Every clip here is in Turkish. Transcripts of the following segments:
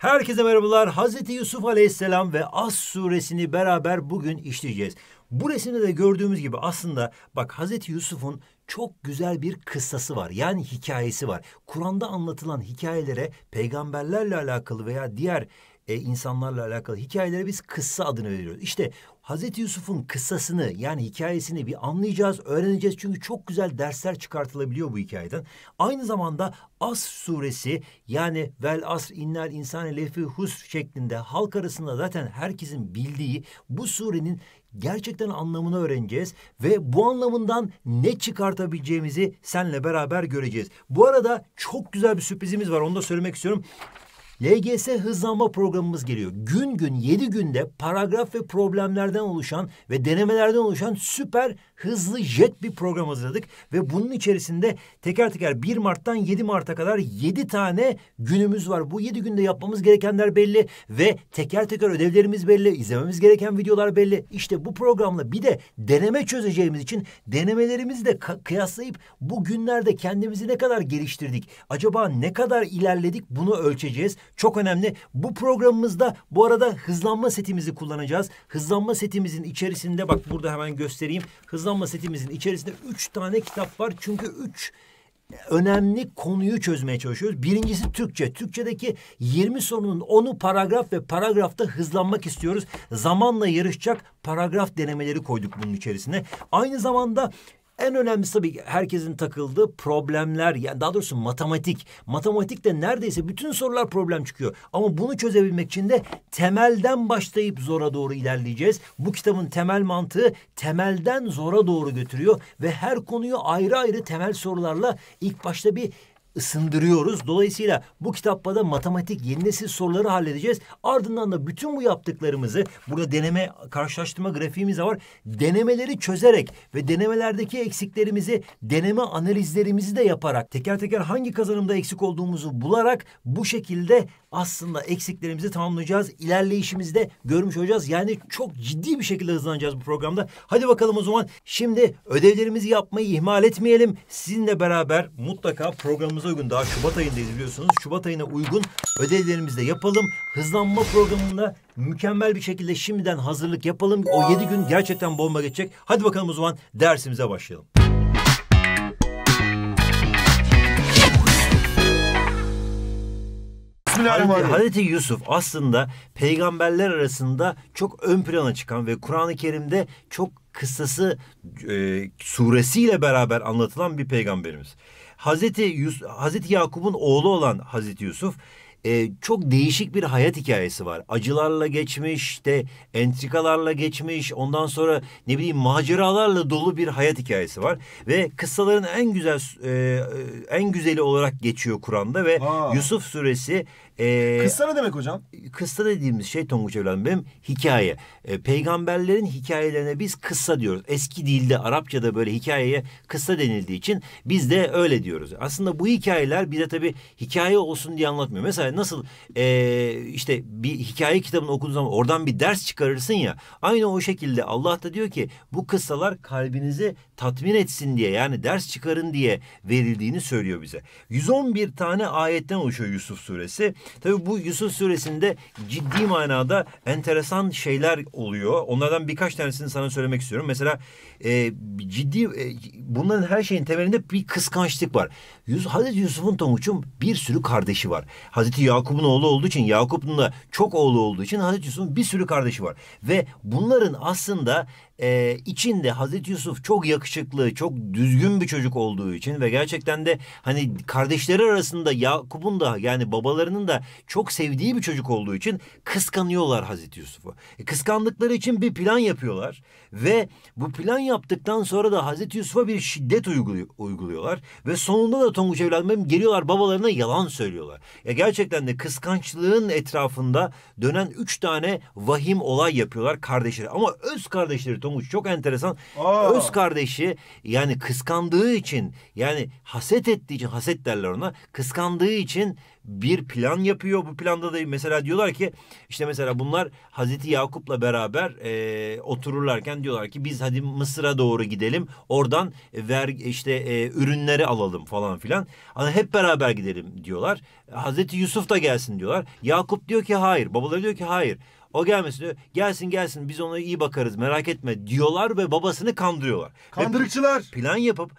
Herkese merhabalar. Hazreti Yusuf Aleyhisselam ve As suresini beraber bugün işleyeceğiz. Bu resimde de gördüğümüz gibi aslında bak Hazreti Yusuf'un çok güzel bir kıssası var. Yani hikayesi var. Kur'an'da anlatılan hikayelere peygamberlerle alakalı veya diğer e, insanlarla alakalı hikayelere biz kıssa adını veriyoruz. İşte Hazreti Yusuf'un kıssasını yani hikayesini bir anlayacağız, öğreneceğiz. Çünkü çok güzel dersler çıkartılabiliyor bu hikayeden. Aynı zamanda As suresi yani vel asr innel insane lefi hus şeklinde halk arasında zaten herkesin bildiği bu surenin gerçekten anlamını öğreneceğiz ve bu anlamından ne çıkartabileceğimizi senle beraber göreceğiz. Bu arada çok güzel bir sürprizimiz var. Onu da söylemek istiyorum. LGS hızlanma programımız geliyor. Gün gün yedi günde paragraf ve problemlerden oluşan ve denemelerden oluşan süper hızlı jet bir program hazırladık. Ve bunun içerisinde teker teker 1 Mart'tan 7 Mart'a kadar yedi tane günümüz var. Bu yedi günde yapmamız gerekenler belli ve teker teker ödevlerimiz belli, izlememiz gereken videolar belli. İşte bu programla bir de deneme çözeceğimiz için denemelerimizi de kıyaslayıp bu günlerde kendimizi ne kadar geliştirdik, acaba ne kadar ilerledik bunu ölçeceğiz çok önemli. Bu programımızda bu arada hızlanma setimizi kullanacağız. Hızlanma setimizin içerisinde bak burada hemen göstereyim. Hızlanma setimizin içerisinde üç tane kitap var. Çünkü üç önemli konuyu çözmeye çalışıyoruz. Birincisi Türkçe. Türkçedeki 20 sorunun 10'u paragraf ve paragrafta hızlanmak istiyoruz. Zamanla yarışacak paragraf denemeleri koyduk bunun içerisine. Aynı zamanda en önemlisi tabii herkesin takıldığı problemler yani daha doğrusu matematik. Matematikte neredeyse bütün sorular problem çıkıyor. Ama bunu çözebilmek için de temelden başlayıp zora doğru ilerleyeceğiz. Bu kitabın temel mantığı temelden zora doğru götürüyor ve her konuyu ayrı ayrı temel sorularla ilk başta bir ısındırıyoruz. Dolayısıyla bu kitapta da matematik yeni nesil soruları halledeceğiz. Ardından da bütün bu yaptıklarımızı burada deneme karşılaştırma grafiğimiz var. Denemeleri çözerek ve denemelerdeki eksiklerimizi deneme analizlerimizi de yaparak teker teker hangi kazanımda eksik olduğumuzu bularak bu şekilde aslında eksiklerimizi tamamlayacağız. İlerleyişimizi de görmüş olacağız. Yani çok ciddi bir şekilde hızlanacağız bu programda. Hadi bakalım o zaman şimdi ödevlerimizi yapmayı ihmal etmeyelim. Sizinle beraber mutlaka programımıza uygun daha Şubat ayındayız biliyorsunuz. Şubat ayına uygun ödevlerimizi de yapalım. Hızlanma programında mükemmel bir şekilde şimdiden hazırlık yapalım. O yedi gün gerçekten bomba geçecek. Hadi bakalım o zaman dersimize başlayalım. Hazreti, Yusuf aslında peygamberler arasında çok ön plana çıkan ve Kur'an-ı Kerim'de çok kıssası e, suresiyle beraber anlatılan bir peygamberimiz. Hazreti, Yus Hazreti Yakup'un oğlu olan Hazreti Yusuf e, çok değişik bir hayat hikayesi var. Acılarla geçmiş, de entrikalarla geçmiş, ondan sonra ne bileyim maceralarla dolu bir hayat hikayesi var ve kıssaların en güzel e, e en güzeli olarak geçiyor Kur'an'da ve Aa. Yusuf suresi e, kıssa ne demek hocam? Kıssa dediğimiz şey Tonguç evladım benim hikaye. E, peygamberlerin hikayelerine biz kıssa diyoruz. Eski dilde Arapçada böyle hikayeye kıssa denildiği için biz de öyle diyoruz. Aslında bu hikayeler bize tabii hikaye olsun diye anlatmıyor. Mesela nasıl e, işte bir hikaye kitabını okuduğun zaman oradan bir ders çıkarırsın ya. Aynı o şekilde Allah da diyor ki bu kıssalar kalbinizi tatmin etsin diye yani ders çıkarın diye verildiğini söylüyor bize. 111 tane ayetten oluşuyor Yusuf suresi. Tabi bu Yusuf suresinde ciddi manada enteresan şeyler oluyor. Onlardan birkaç tanesini sana söylemek istiyorum. Mesela e, ciddi e, bunların her şeyin temelinde bir kıskançlık var. Yus, Hazreti Yusuf'un Tomuç'un bir sürü kardeşi var. Hazreti Yakup'un oğlu olduğu için Yakup'un da çok oğlu olduğu için Hazreti Yusuf'un bir sürü kardeşi var. Ve bunların aslında e, içinde Hazreti Yusuf çok yakışıklı şıklı, çok düzgün bir çocuk olduğu için ve gerçekten de hani kardeşleri arasında Yakup'un da yani babalarının da çok sevdiği bir çocuk olduğu için kıskanıyorlar Hazreti Yusuf'u. E, kıskandıkları için bir plan yapıyorlar ve bu plan yaptıktan sonra da Hazreti Yusuf'a bir şiddet uyguluyorlar ve sonunda da Tonguç evlenmem geliyorlar babalarına yalan söylüyorlar. Ya e, gerçekten de kıskançlığın etrafında dönen üç tane vahim olay yapıyorlar kardeşleri. Ama öz kardeşleri Tonguç çok enteresan. Aa. Öz kardeşi kişi yani kıskandığı için yani haset ettiği için haset derler ona kıskandığı için bir plan yapıyor. Bu planda da mesela diyorlar ki işte mesela bunlar Hazreti Yakup'la beraber e, otururlarken diyorlar ki biz hadi Mısır'a doğru gidelim. Oradan ver işte e, ürünleri alalım falan filan. Hani hep beraber gidelim diyorlar. Hazreti Yusuf da gelsin diyorlar. Yakup diyor ki hayır. Babaları diyor ki hayır. O gelmesin diyor. Gelsin gelsin biz ona iyi bakarız merak etme diyorlar ve babasını kandırıyorlar. Kandırıkçılar. Ve plan yapıp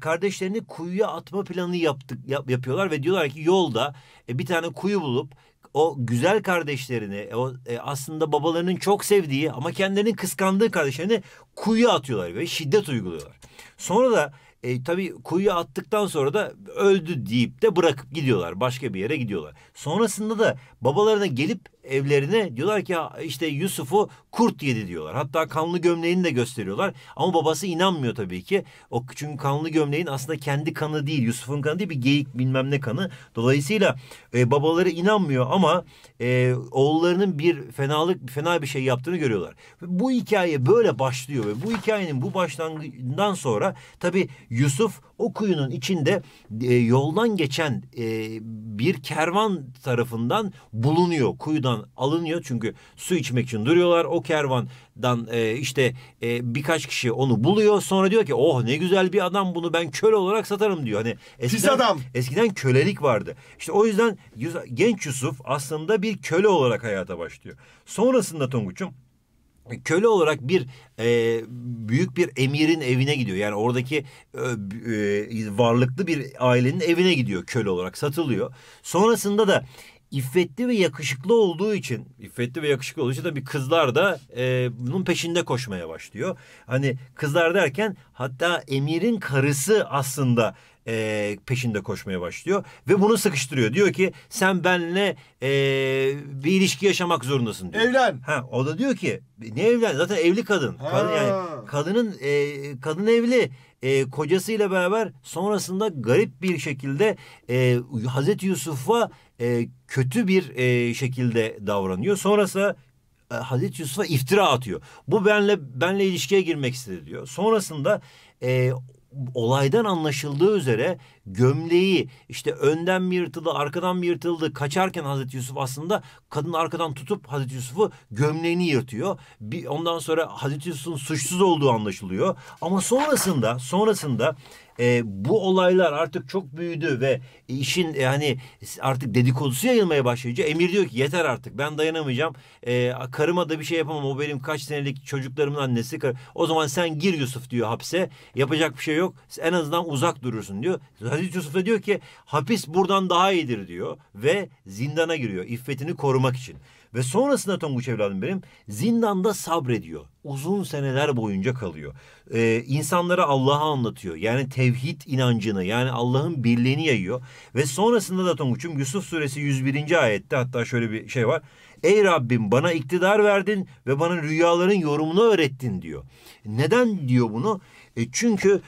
kardeşlerini kuyuya atma planı yaptık yap, yapıyorlar ve diyorlar ki yolda e, bir tane kuyu bulup o güzel kardeşlerini, e, o e, aslında babalarının çok sevdiği ama kendilerinin kıskandığı kardeşlerini kuyuya atıyorlar ve şiddet uyguluyorlar. Sonra da e, tabii kuyuya attıktan sonra da öldü deyip de bırakıp gidiyorlar. Başka bir yere gidiyorlar. Sonrasında da babalarına gelip evlerine diyorlar ki işte Yusuf'u kurt yedi diyorlar. Hatta kanlı gömleğini de gösteriyorlar. Ama babası inanmıyor tabii ki. O çünkü kanlı gömleğin aslında kendi kanı değil. Yusuf'un kanı değil bir geyik bilmem ne kanı. Dolayısıyla e, babaları inanmıyor ama e, oğullarının bir fenalık fena bir şey yaptığını görüyorlar. Bu hikaye böyle başlıyor ve bu hikayenin bu başlangıcından sonra tabii Yusuf o kuyunun içinde e, yoldan geçen e, bir kervan tarafından bulunuyor. Kuyudan alınıyor çünkü su içmek için duruyorlar. O kervandan e, işte e, birkaç kişi onu buluyor. Sonra diyor ki oh ne güzel bir adam bunu ben köle olarak satarım diyor. Hani eskiden, Pis adam. Eskiden kölelik vardı. İşte o yüzden genç Yusuf aslında bir köle olarak hayata başlıyor. Sonrasında Tonguç'um köle olarak bir e, büyük bir emirin evine gidiyor. Yani oradaki e, e, varlıklı bir ailenin evine gidiyor köle olarak satılıyor. Sonrasında da iffetli ve yakışıklı olduğu için iffetli ve yakışıklı olduğu için tabii kızlar da e, bunun peşinde koşmaya başlıyor. Hani kızlar derken hatta emirin karısı aslında e, peşinde koşmaya başlıyor ve bunu sıkıştırıyor. Diyor ki sen benle e, bir ilişki yaşamak zorundasın diyor. Evlen. Ha, o da diyor ki ne evlen zaten evli kadın. Ha. Kadın yani kadının e, kadın evli e, kocasıyla beraber sonrasında garip bir şekilde e, Hazreti Yusuf'a e, kötü bir e, şekilde davranıyor. Sonrasında e, Hazreti Yusuf'a iftira atıyor. Bu benle benle ilişkiye girmek istedi diyor. Sonrasında e, olaydan anlaşıldığı üzere gömleği işte önden mi yırtıldı arkadan mı yırtıldı kaçarken Hazreti Yusuf aslında kadın arkadan tutup Hazreti Yusuf'u gömleğini yırtıyor. Bir, ondan sonra Hazreti Yusuf'un suçsuz olduğu anlaşılıyor. Ama sonrasında sonrasında e, bu olaylar artık çok büyüdü ve işin yani e, hani artık dedikodusu yayılmaya başlayınca Emir diyor ki yeter artık ben dayanamayacağım. E, karıma da bir şey yapamam o benim kaç senelik çocuklarımın annesi. O zaman sen gir Yusuf diyor hapse yapacak bir şey yok en azından uzak durursun diyor. Hazreti Yusuf da diyor ki hapis buradan daha iyidir diyor ve zindana giriyor iffetini korumak için. Ve sonrasında Tonguç evladım benim zindanda sabrediyor. Uzun seneler boyunca kalıyor. Ee, insanlara Allah'a anlatıyor. Yani tevhid inancını yani Allah'ın birliğini yayıyor. Ve sonrasında da Tonguç'um Yusuf suresi 101. ayette hatta şöyle bir şey var. Ey Rabbim bana iktidar verdin ve bana rüyaların yorumunu öğrettin diyor. Neden diyor bunu? E çünkü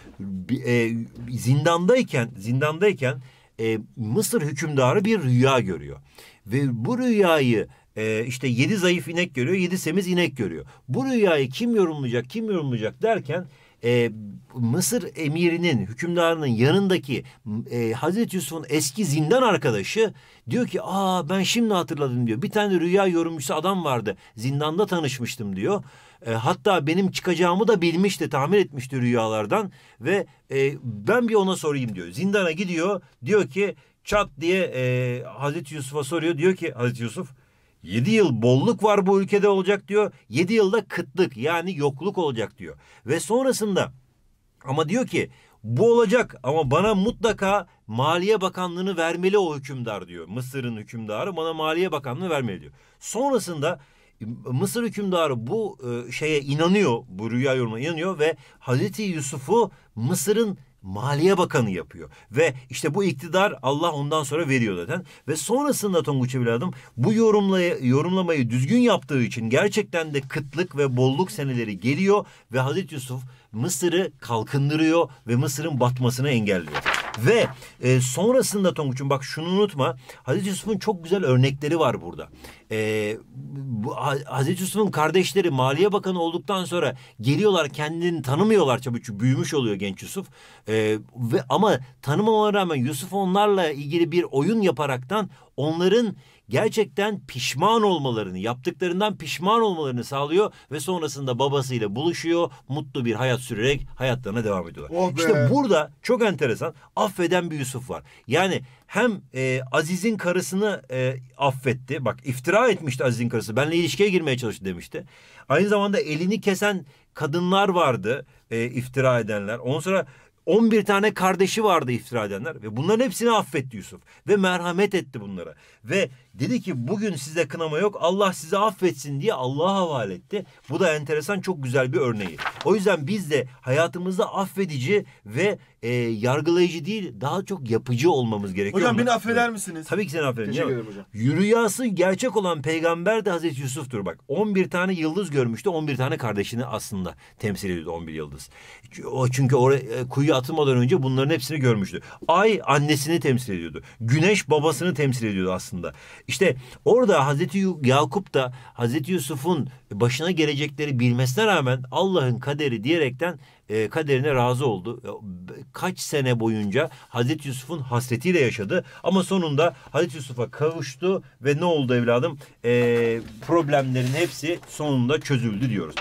e, zindandayken zindandayken e, Mısır hükümdarı bir rüya görüyor. Ve bu rüyayı e, işte yedi zayıf inek görüyor, yedi semiz inek görüyor. Bu rüyayı kim yorumlayacak, kim yorumlayacak derken e, Mısır emirinin, hükümdarının yanındaki e, Hazreti Yusuf'un eski zindan arkadaşı diyor ki aa ben şimdi hatırladım diyor. Bir tane rüya yorumcusu adam vardı. Zindanda tanışmıştım diyor. E, hatta benim çıkacağımı da bilmişti, tahmin etmişti rüyalardan ve e, ben bir ona sorayım diyor. Zindana gidiyor diyor ki çat diye e, Hazreti Yusuf'a soruyor. Diyor ki Hazreti Yusuf 7 yıl bolluk var bu ülkede olacak diyor. 7 yılda kıtlık yani yokluk olacak diyor. Ve sonrasında ama diyor ki bu olacak ama bana mutlaka Maliye Bakanlığı'nı vermeli o hükümdar diyor. Mısır'ın hükümdarı bana Maliye Bakanlığı vermeli diyor. Sonrasında Mısır hükümdarı bu e, şeye inanıyor, bu rüya yorumuna inanıyor ve Hazreti Yusuf'u Mısır'ın Maliye Bakanı yapıyor. Ve işte bu iktidar Allah ondan sonra veriyor zaten. Ve sonrasında Tonguç evladım bu yorumlay- yorumlamayı düzgün yaptığı için gerçekten de kıtlık ve bolluk seneleri geliyor ve Hazreti Yusuf Mısır'ı kalkındırıyor ve Mısır'ın batmasını engelliyor. Ve e, sonrasında Tonguç'un bak şunu unutma. Hazreti Yusuf'un çok güzel örnekleri var burada. E, bu, Hazreti Yusuf'un kardeşleri Maliye Bakanı olduktan sonra geliyorlar kendini tanımıyorlar çabuk büyümüş oluyor genç Yusuf. E, ve ama tanımama rağmen Yusuf onlarla ilgili bir oyun yaparaktan onların gerçekten pişman olmalarını, yaptıklarından pişman olmalarını sağlıyor ve sonrasında babasıyla buluşuyor. Mutlu bir hayat sürerek hayatlarına devam ediyorlar. Oh İşte burada çok enteresan affeden bir Yusuf var. Yani hem e, Aziz'in karısını e, affetti. Bak iftira etmişti Aziz'in karısı. Benle ilişkiye girmeye çalıştı demişti. Aynı zamanda elini kesen kadınlar vardı e, iftira edenler. Ondan sonra 11 tane kardeşi vardı iftira edenler ve bunların hepsini affetti Yusuf ve merhamet etti bunlara. Ve Dedi ki bugün size kınama yok Allah sizi affetsin diye Allah'a havale etti. Bu da enteresan çok güzel bir örneği. O yüzden biz de hayatımızda affedici ve e, yargılayıcı değil daha çok yapıcı olmamız gerekiyor. Hocam beni affeder misiniz? Tabii ki seni affederim. Teşekkür ederim hocam. Yürüyası gerçek olan peygamber de Hazreti Yusuf'tur bak. 11 tane yıldız görmüştü 11 tane kardeşini aslında temsil ediyordu 11 yıldız. Çünkü oraya e, kuyuya atılmadan önce bunların hepsini görmüştü. Ay annesini temsil ediyordu. Güneş babasını temsil ediyordu aslında. İşte orada Hazreti Yakup da Hazreti Yusuf'un başına gelecekleri bilmesine rağmen Allah'ın kaderi diyerekten e, kaderine razı oldu. E, kaç sene boyunca Hazreti Yusuf'un hasretiyle yaşadı ama sonunda Hazreti Yusuf'a kavuştu ve ne oldu evladım? E, problemlerin hepsi sonunda çözüldü diyoruz.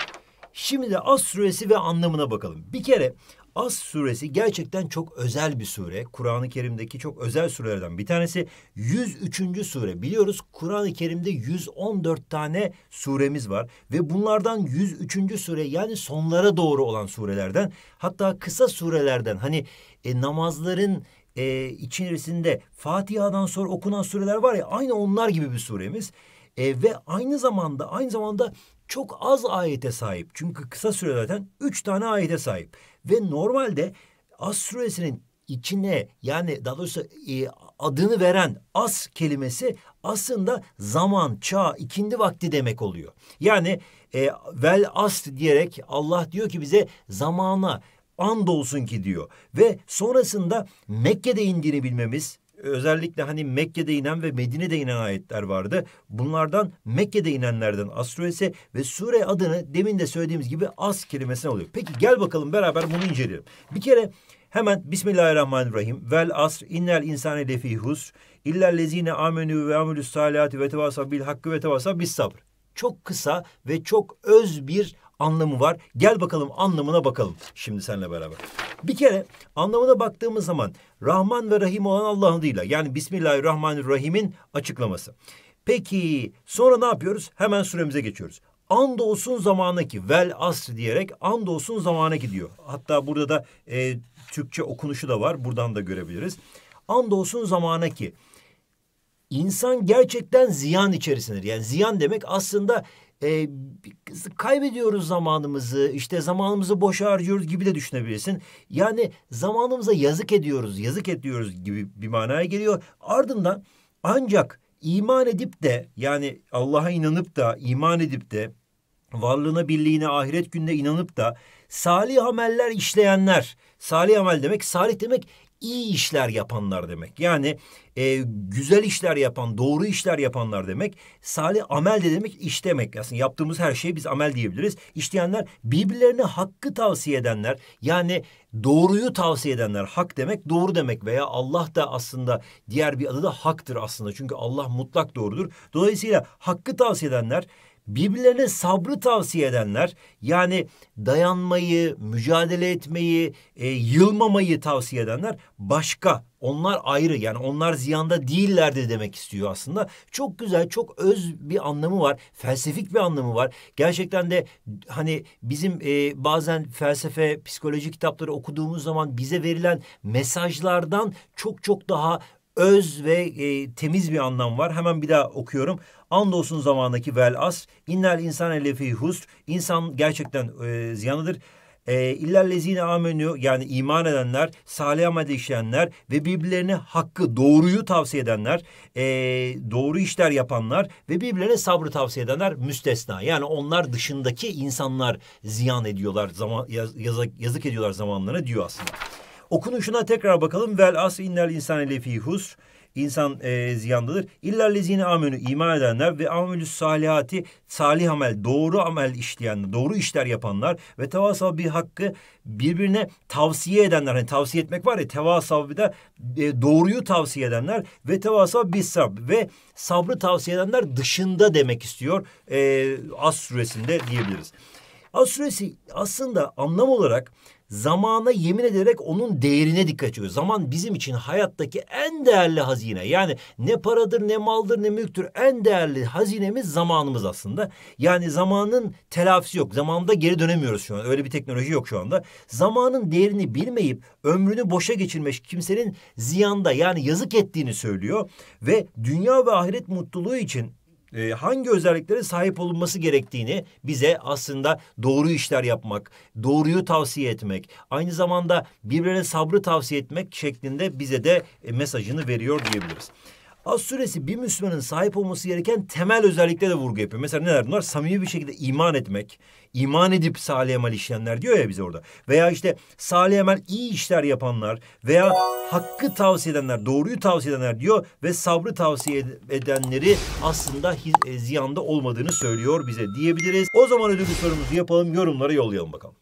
Şimdi de As suresi ve anlamına bakalım. Bir kere As suresi gerçekten çok özel bir sure. Kur'an-ı Kerim'deki çok özel surelerden bir tanesi. 103. sure. Biliyoruz Kur'an-ı Kerim'de 114 tane suremiz var. Ve bunlardan 103. sure yani sonlara doğru olan surelerden hatta kısa surelerden hani e, namazların e, içerisinde Fatiha'dan sonra okunan sureler var ya aynı onlar gibi bir suremiz. E, ve aynı zamanda aynı zamanda çok az ayete sahip. Çünkü kısa süre zaten üç tane ayete sahip. Ve normalde As suresinin içine yani daha doğrusu e, adını veren as kelimesi aslında zaman, çağ, ikindi vakti demek oluyor. Yani e, vel as diyerek Allah diyor ki bize zamana and olsun ki diyor. Ve sonrasında Mekke'de indiğini bilmemiz özellikle hani Mekke'de inen ve Medine'de inen ayetler vardı. Bunlardan Mekke'de inenlerden Asrüese ve sure adını demin de söylediğimiz gibi As kelimesine oluyor. Peki gel bakalım beraber bunu inceleyelim. Bir kere Hemen Bismillahirrahmanirrahim. Vel asr innel insane lefi husr. İllellezine amenü ve amelüs salihati ve tevasa bil hakkı ve tevasa bis sabr. Çok kısa ve çok öz bir anlamı var. Gel bakalım anlamına bakalım şimdi seninle beraber. Bir kere anlamına baktığımız zaman Rahman ve Rahim olan Allah'ın adıyla yani Bismillahirrahmanirrahim'in açıklaması. Peki sonra ne yapıyoruz? Hemen süremize geçiyoruz. Andolsun zamana ki vel asri diyerek andolsun zamana ki diyor. Hatta burada da e, Türkçe okunuşu da var. Buradan da görebiliriz. Andolsun zamana ki insan gerçekten ziyan içerisindedir. Yani ziyan demek aslında e, kaybediyoruz zamanımızı, işte zamanımızı boş harcıyoruz gibi de düşünebilirsin. Yani zamanımıza yazık ediyoruz, yazık ediyoruz gibi bir manaya geliyor. Ardından ancak iman edip de yani Allah'a inanıp da iman edip de varlığına, birliğine, ahiret gününe inanıp da salih ameller işleyenler, salih amel demek, salih demek iyi işler yapanlar demek. Yani e, güzel işler yapan, doğru işler yapanlar demek. Salih amel de demek iş demek. Aslında yaptığımız her şeyi biz amel diyebiliriz. İşleyenler birbirlerine hakkı tavsiye edenler. Yani doğruyu tavsiye edenler hak demek doğru demek veya Allah da aslında diğer bir adı da haktır aslında. Çünkü Allah mutlak doğrudur. Dolayısıyla hakkı tavsiye edenler birbirlerine sabrı tavsiye edenler yani dayanmayı, mücadele etmeyi, e, yılmamayı tavsiye edenler başka. Onlar ayrı yani onlar ziyanda değiller de demek istiyor aslında. Çok güzel, çok öz bir anlamı var. Felsefik bir anlamı var. Gerçekten de hani bizim e, bazen felsefe, psikoloji kitapları okuduğumuz zaman bize verilen mesajlardan çok çok daha öz ve e, temiz bir anlam var. Hemen bir daha okuyorum. Andolsun zamandaki vel as innel insane lefi husr. İnsan gerçekten e, ziyanlıdır. E, İllellezine amenü yani iman edenler, salih amel işleyenler ve birbirlerine hakkı, doğruyu tavsiye edenler, e, doğru işler yapanlar ve birbirlerine sabrı tavsiye edenler müstesna. Yani onlar dışındaki insanlar ziyan ediyorlar, zaman, yaz, yazık ediyorlar zamanlarına diyor aslında. Okunuşuna tekrar bakalım. Vel as innel insane lefî husr. İnsan e, ziyandadır. İllellezine amenü iman edenler ve amelü salihati salih amel, doğru amel işleyenler, doğru işler yapanlar ve tevasav bir hakkı birbirine tavsiye edenler. Hani tavsiye etmek var ya tevasav bir de e, doğruyu tavsiye edenler ve tevasav bir sabr ve sabrı tavsiye edenler dışında demek istiyor. E, As suresinde diyebiliriz. As suresi aslında anlam olarak zamana yemin ederek onun değerine dikkat ediyor. Zaman bizim için hayattaki en değerli hazine. Yani ne paradır, ne maldır, ne mülktür. En değerli hazinemiz zamanımız aslında. Yani zamanın telafisi yok. Zamanda geri dönemiyoruz şu an. Öyle bir teknoloji yok şu anda. Zamanın değerini bilmeyip ömrünü boşa geçirmiş kimsenin ziyanda yani yazık ettiğini söylüyor ve dünya ve ahiret mutluluğu için e, hangi özelliklere sahip olunması gerektiğini bize aslında doğru işler yapmak, doğruyu tavsiye etmek, aynı zamanda birbirine sabrı tavsiye etmek şeklinde bize de e, mesajını veriyor diyebiliriz. Az suresi bir Müslümanın sahip olması gereken temel özelliklere de vurgu yapıyor. Mesela neler bunlar? Samimi bir şekilde iman etmek, iman edip salih amel işleyenler diyor ya bize orada. Veya işte salih amel iyi işler yapanlar veya hakkı tavsiye edenler, doğruyu tavsiye edenler diyor ve sabrı tavsiye edenleri aslında e, ziyanda olmadığını söylüyor bize diyebiliriz. O zaman ödüllü sorumuzu yapalım, yorumlara yollayalım bakalım.